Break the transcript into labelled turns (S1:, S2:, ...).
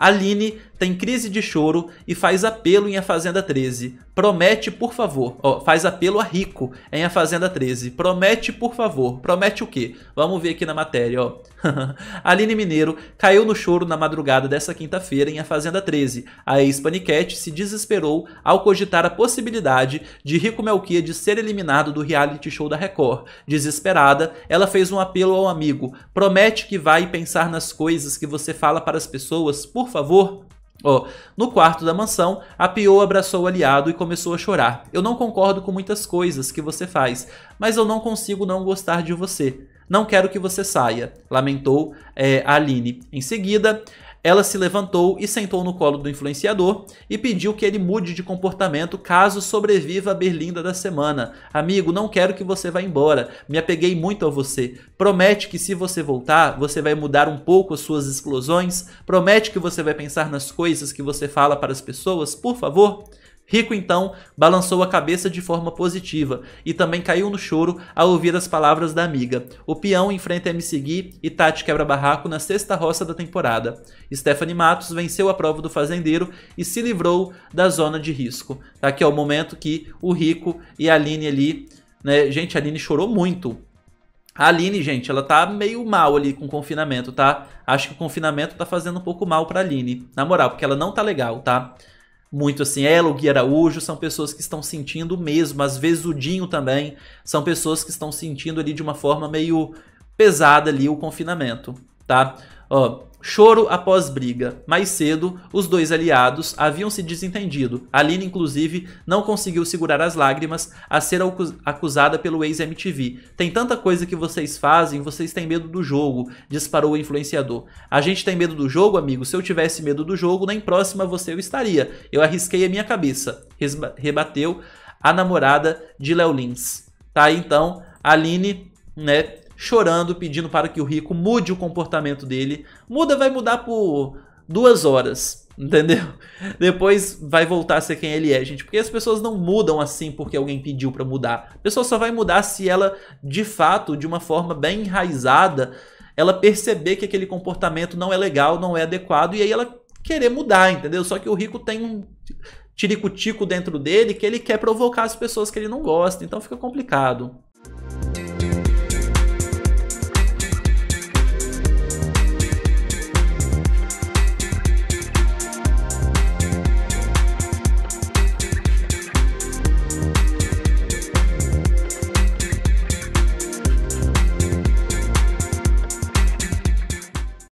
S1: Aline tem crise de choro e faz apelo em A Fazenda 13. Promete, por favor. faz apelo a rico em A Fazenda 13. Promete, por favor. Promete o quê? Vamos ver aqui na matéria, ó. Aline Mineiro caiu no choro na madrugada dessa quinta-feira em A Fazenda 13. A ex-paniquete se desesperou ao cogitar a possibilidade de Rico Melquia de ser eliminado do reality show da Record. Desesperada, ela fez um apelo ao amigo. Promete que vai pensar nas coisas que você fala para as pessoas, por favor. Oh, no quarto da mansão, a Pio abraçou o aliado e começou a chorar. Eu não concordo com muitas coisas que você faz, mas eu não consigo não gostar de você. Não quero que você saia, lamentou é, a Aline. Em seguida, ela se levantou e sentou no colo do influenciador e pediu que ele mude de comportamento caso sobreviva a Berlinda da semana. Amigo, não quero que você vá embora. Me apeguei muito a você. Promete que se você voltar, você vai mudar um pouco as suas explosões. Promete que você vai pensar nas coisas que você fala para as pessoas, por favor. Rico, então, balançou a cabeça de forma positiva e também caiu no choro ao ouvir as palavras da amiga. O peão enfrenta MC Gui e Tati quebra barraco na sexta roça da temporada. Stephanie Matos venceu a prova do fazendeiro e se livrou da zona de risco. Tá aqui é o momento que o Rico e a Aline ali... Né? Gente, a Aline chorou muito a Aline, gente, ela tá meio mal ali com o confinamento, tá? Acho que o confinamento tá fazendo um pouco mal pra Aline. Na moral, porque ela não tá legal, tá? muito assim. É, Ela, o Gui Araújo, são pessoas que estão sentindo mesmo. Às vezes o Dinho também. São pessoas que estão sentindo ali de uma forma meio pesada ali o confinamento, tá? Ó, Choro após briga. Mais cedo, os dois aliados haviam se desentendido. Aline, inclusive, não conseguiu segurar as lágrimas a ser acusada pelo ex-MTV. Tem tanta coisa que vocês fazem, vocês têm medo do jogo, disparou o influenciador. A gente tem medo do jogo, amigo? Se eu tivesse medo do jogo, nem próxima você eu estaria. Eu arrisquei a minha cabeça, rebateu a namorada de Léo Lins. Tá, então, Aline, né, chorando, pedindo para que o rico mude o comportamento dele. Muda, vai mudar por duas horas, entendeu? Depois vai voltar a ser quem ele é, gente. Porque as pessoas não mudam assim porque alguém pediu para mudar. A pessoa só vai mudar se ela, de fato, de uma forma bem enraizada, ela perceber que aquele comportamento não é legal, não é adequado, e aí ela querer mudar, entendeu? Só que o rico tem um tiricutico dentro dele que ele quer provocar as pessoas que ele não gosta, então fica complicado.